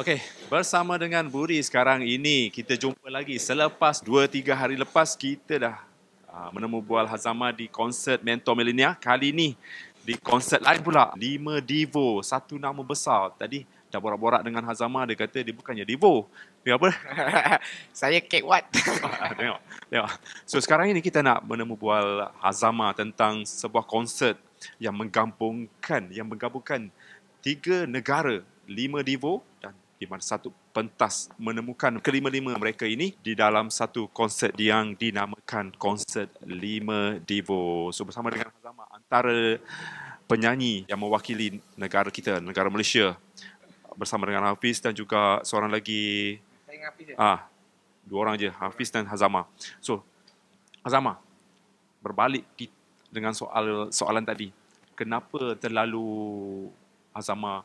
Okey, bersama dengan Buri sekarang ini kita jumpa lagi selepas 2-3 hari lepas kita dah uh, menemu Bual Hazama di konsert Mentor Millennia. Kali ini di konsert lain pula, 5 Divo, satu nama besar. Tadi dah borak-borak dengan Hazama, dia kata dia bukannya Divo. Dia apa? Saya Kate Watt. Ah, tengok, tengok. So sekarang ini kita nak menemu Bual Hazama tentang sebuah konsert yang menggabungkan, yang menggabungkan tiga negara, 5 Divo dan di mana satu pentas menemukan kelima-lima mereka ini di dalam satu konsert yang dinamakan konsert Lima Devo. So bersama dengan Hazama antara penyanyi yang mewakili negara kita, negara Malaysia bersama dengan Hafiz dan juga seorang lagi Saya dengan Hafiz je. Ya? Ah, dua orang je, Hafiz dan Hazama. So Hazama berbalik dengan soal soalan tadi. Kenapa terlalu Hazama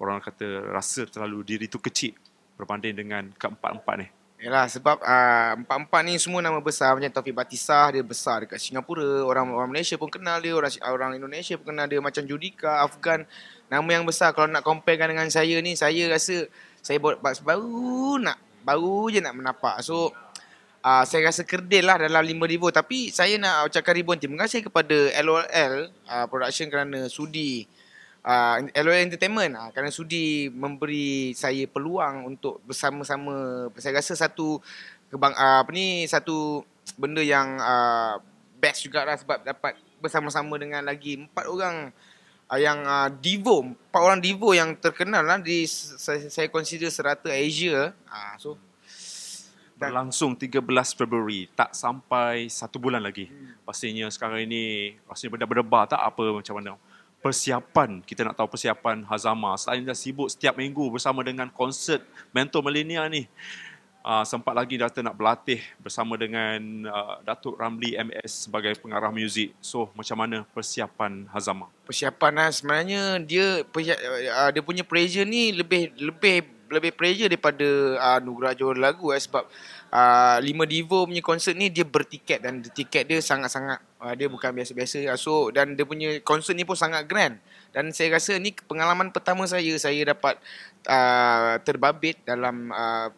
orang kata rasa terlalu diri tu kecil berbanding dengan keempat-empat ni? Yalah sebab uh, empat-empat ni semua nama besar macam Taufik Batisah dia besar dekat Singapura, orang orang Malaysia pun kenal dia, orang orang Indonesia pun kenal dia macam Judika, Afgan nama yang besar kalau nak comparekan dengan saya ni saya rasa saya baru, baru nak baru je nak menapak. So uh, saya rasa kerdil lah dalam 5 ribu tapi saya nak ucapkan ribuan terima kasih kepada LOL uh, ah, production kerana sudi uh, ah, LOL Entertainment uh, ah, kerana sudi memberi saya peluang untuk bersama-sama saya rasa satu kebang, uh, apa ni satu benda yang uh, best juga lah sebab dapat bersama-sama dengan lagi empat orang uh, yang uh, Divo empat orang Divo yang terkenal lah di saya, saya consider serata Asia uh, so Berlangsung 13 Februari Tak sampai satu bulan lagi hmm. Pastinya sekarang ini pastinya berdebar-debar tak Apa macam mana persiapan kita nak tahu persiapan Hazama selain dah sibuk setiap minggu bersama dengan konsert Mentor Millennia ni uh, sempat lagi Dato nak berlatih bersama dengan uh, Datuk Ramli MS sebagai pengarah muzik so macam mana persiapan Hazama persiapan lah sebenarnya dia ah, dia punya pressure ni lebih lebih lebih pressure daripada uh, ah, Nugrah Johor lagu eh, sebab ah, lima uh, divo punya konsert ni dia bertiket dan tiket dia sangat-sangat uh, dia bukan biasa-biasa uh, so dan dia punya konsert ni pun sangat grand dan saya rasa ni pengalaman pertama saya saya dapat uh, terbabit dalam uh,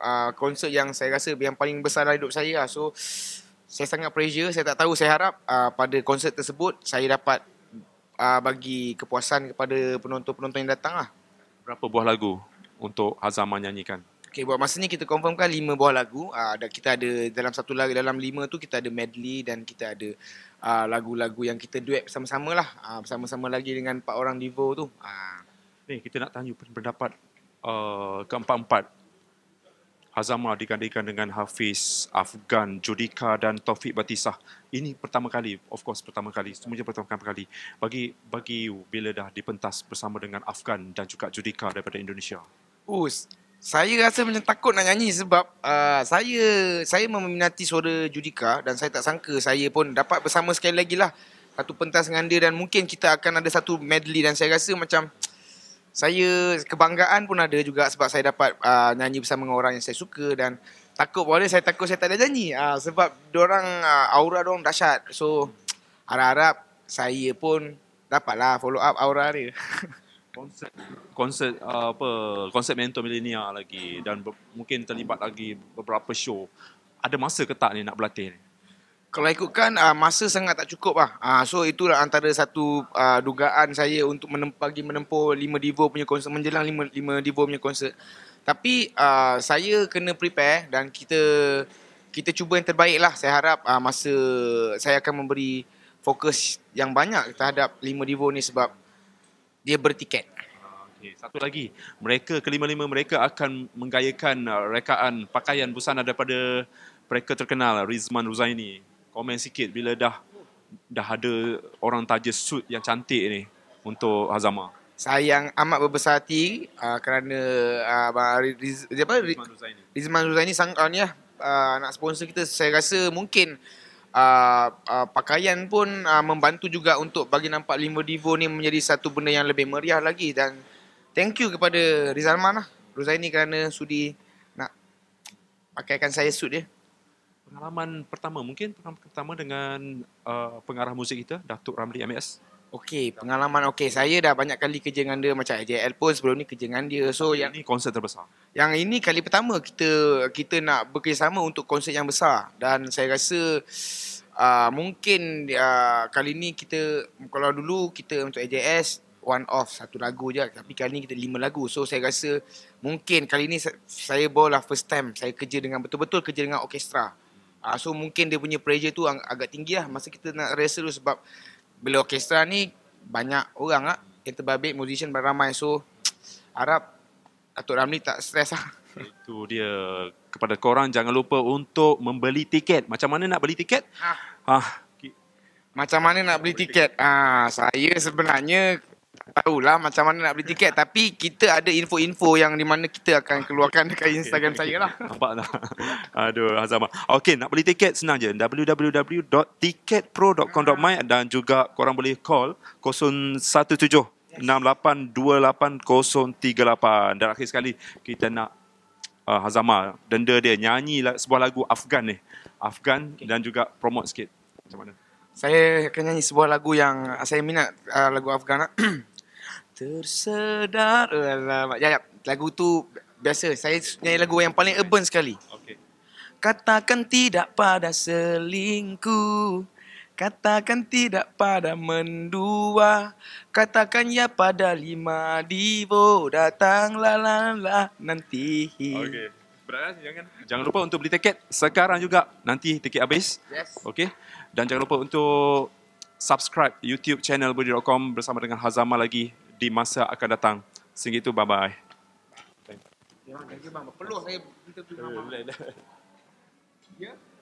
uh, konsert yang saya rasa yang paling besar dalam hidup saya uh, so saya sangat pressure saya tak tahu saya harap uh, pada konsert tersebut saya dapat uh, bagi kepuasan kepada penonton-penonton yang datang lah. Berapa buah lagu untuk Hazama nyanyikan? Okay, buat masa ni kita confirmkan lima buah lagu. Ada ah, kita ada dalam satu lagu dalam lima tu kita ada medley dan kita ada ah, lagu-lagu yang kita duet bersama-sama lah. Uh, bersama-sama lagi dengan empat orang Devo tu. Uh. Nih, kita nak tanya pendapat uh, keempat-empat. Hazama digandikan dengan Hafiz, Afgan, Judika dan Taufik Batisah. Ini pertama kali, of course pertama kali, semuanya pertama kali. Bagi bagi you, bila dah dipentas bersama dengan Afgan dan juga Judika daripada Indonesia. Us. Oh, saya rasa macam takut nak nyanyi sebab uh, saya saya meminati suara Judika dan saya tak sangka saya pun dapat bersama sekali lagi lah satu pentas dengan dia dan mungkin kita akan ada satu medley dan saya rasa macam saya kebanggaan pun ada juga sebab saya dapat uh, nyanyi bersama dengan orang yang saya suka dan takut boleh saya takut saya tak ada nyanyi uh, sebab orang uh, aura diorang dahsyat so harap-harap saya pun dapatlah follow up aura dia. konsep konsep uh, apa konsep mentor milenial lagi dan ber, mungkin terlibat lagi beberapa show. Ada masa ke tak ni nak berlatih ni? Kalau ikutkan uh, masa sangat tak cukup lah. Uh, so itulah antara satu uh, dugaan saya untuk menempuh, bagi menempuh 5 Divo punya konsep menjelang 5 5 Divo punya konsep Tapi uh, saya kena prepare dan kita kita cuba yang terbaik lah. Saya harap uh, masa saya akan memberi fokus yang banyak terhadap 5 Divo ni sebab dia bertiket. Ah, okay. Satu lagi, mereka kelima-lima mereka akan menggayakan ah, rekaan pakaian busana daripada mereka terkenal ah, Rizman Ruzaini. Komen sikit bila dah dah ada orang taja suit yang cantik ni untuk Hazama. Sayang amat berbesar hati uh, kerana uh, Riz, apa? Rizman Ruzaini. Rizman Ruzaini sang uh, lah. uh, nak sponsor kita. Saya rasa mungkin uh, uh, pakaian pun uh, membantu juga untuk bagi nampak Limo Divo ni menjadi satu benda yang lebih meriah lagi dan thank you kepada Rizalman lah ni kerana sudi nak pakaikan saya suit dia pengalaman pertama mungkin pertama dengan uh, pengarah muzik kita Datuk Ramli MS Okey, pengalaman okay. Saya dah banyak kali kerja dengan dia macam AJL pun sebelum ni kerja dengan dia. So ini yang ini konsert terbesar. Yang ini kali pertama kita kita nak bekerjasama untuk konsert yang besar dan saya rasa uh, mungkin uh, kali ni kita kalau dulu kita untuk AJS one off satu lagu je tapi kali ni kita lima lagu. So saya rasa mungkin kali ni saya bolehlah first time saya kerja dengan betul-betul kerja dengan orkestra. Uh, so mungkin dia punya pressure tu agak tinggi lah masa kita nak rehearsal tu sebab bila orkestra ni banyak orang ah kereta babit musician ramai so harap Atuk Ramli tak stres lah. Itu dia. Kepada korang jangan lupa untuk membeli tiket. Macam mana nak beli tiket? Ha. ha. Macam mana nak beli tiket? Ha, saya sebenarnya Tahu lah macam mana nak beli tiket tapi kita ada info-info yang di mana kita akan keluarkan dekat Instagram okay, okay. saya lah. Nampak tak? Aduh Azamah. Okay nak beli tiket senang je www.tiketpro.com.my dan juga korang boleh call 017 6828038 dan akhir sekali kita nak uh, Hazama denda dia nyanyi sebuah lagu Afgan ni Afgan okay. dan juga promote sikit macam mana saya akan nyanyi sebuah lagu yang saya minat uh, lagu Afgan Tersedar oh, Alamak ya, ya, ya. Jangan Lagu tu Biasa Saya nyanyi lagu yang paling urban sekali Katakan tidak pada selingkuh Katakan tidak pada mendua Katakan ya pada lima divo Datanglah lala nanti Okay Berat, eh? jangan. jangan lupa untuk beli tiket sekarang juga Nanti tiket habis yes. okey, Dan jangan lupa untuk subscribe YouTube channel Budi.com bersama dengan Hazama lagi di masa akan datang. Sehingga itu, bye-bye. Ya, thank you, Peluh saya. Kita pergi, Mama. Ya.